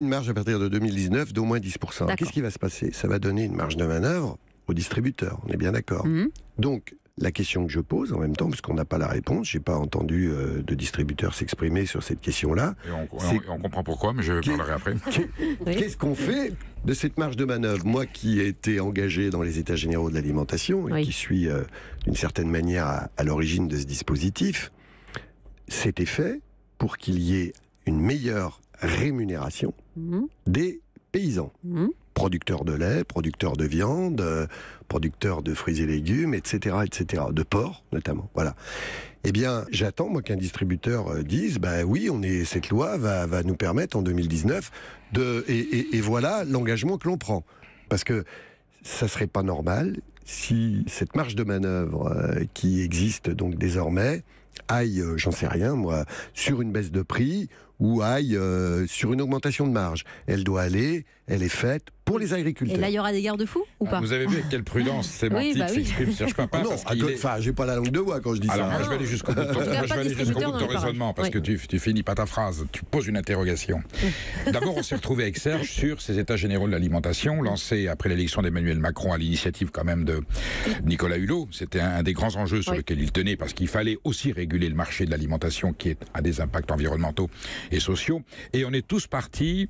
Une marge à partir de 2019 d'au moins 10%. Qu'est-ce qui va se passer Ça va donner une marge de manœuvre aux distributeurs, on est bien d'accord. Mhm. Donc, la question que je pose en même temps, parce qu'on n'a pas la réponse, j'ai pas entendu euh, de distributeur s'exprimer sur cette question-là. On, comprend pourquoi, mais je parlerai après. Qu'est-ce qu'on fait de cette marge de manœuvre Moi qui ai été engagé dans les États généraux de l'alimentation et qui suis euh, d'une certaine manière à, à l'origine de ce dispositif, c'était fait pour qu'il y ait une meilleure rémunération mhm. des paysans. Mhm. Producteurs de lait, producteurs de viande, euh, producteurs de fruits et légumes, etc., etc., de porc notamment. Voilà. Eh bien, j'attends moi qu'un distributeur euh, dise, bah oui, on est cette loi va, va nous permettre en 2019 de et, et voilà l'engagement que l'on prend, parce que ça serait pas normal si cette marge de manœuvre euh, qui existe donc désormais aille, euh, j'en sais rien moi, sur une baisse de prix ou aille euh, sur une augmentation de marge. Elle doit aller, elle est faite pour les agriculteurs. Et là, il y aura des garde-fous ou ah, pas Vous avez vu quelle prudence sémantique bah oui, bah Non, j'ai pas la langue de bois quand je dis ça. Alors, je vais aller jusqu'au bout de ton, raisonnement, parce hein. que tu, finis pas ta phrase, tu poses une interrogation. D'abord, on s'est retrouvé avec Serge sur ces états généraux de l'alimentation, lancés après l'élection d'Emmanuel Macron à l'initiative quand même de Nicolas Hulot. C'était un des grands enjeux sur lequel il tenait, parce qu'il fallait aussi régler réguler le marché de l'alimentation qui est, a des impacts environnementaux et sociaux. Et on est tous partis,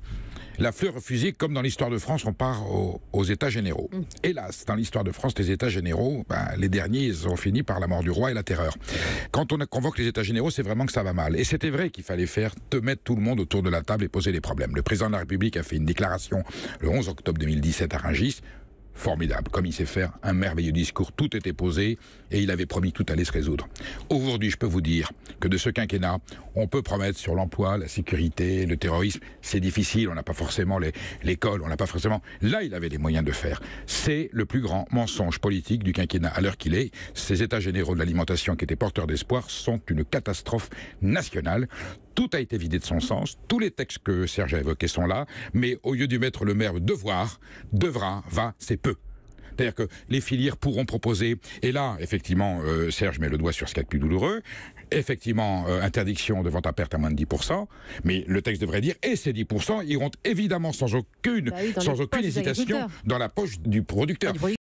la fleur refusée, comme dans l'histoire de France, on part aux, États généraux. Mm. Hélas, dans l'histoire de France, les États généraux, ben, les derniers, ils ont fini par la mort du roi et la terreur. Quand on convoque les États généraux, c'est vraiment que ça va mal. Et c'était vrai qu'il fallait faire, te mettre tout le monde autour de la table et poser les problèmes. Le président de la République a fait une déclaration le 11 octobre 2017 à Rungis formidable. Comme il sait faire un merveilleux discours, tout était posé et il avait promis tout allait se résoudre. Aujourd'hui, je peux vous dire que de ce quinquennat, on peut promettre sur l'emploi, la sécurité, le terrorisme. C'est difficile, on n'a pas forcément l'école, on n'a pas forcément... Là, il avait les moyens de faire. C'est le plus grand mensonge politique du quinquennat à l'heure qu'il est. Ces états généraux de l'alimentation qui étaient porteurs d'espoir sont une catastrophe nationale. Tout a été vidé de son sens. Tous les textes que Serge a évoqués sont là. Mais au lieu d'y mettre le maire devoir, devra, va, c'est peu. C'est-à-dire que les filières pourront proposer, et là, effectivement, euh, Serge met le doigt sur ce qui est plus douloureux, effectivement, euh, interdiction de vente à perte à moins de 10%, mais le texte devrait dire, et ces 10% iront évidemment sans aucune, bah sans aucune hésitation dans la poche du producteur.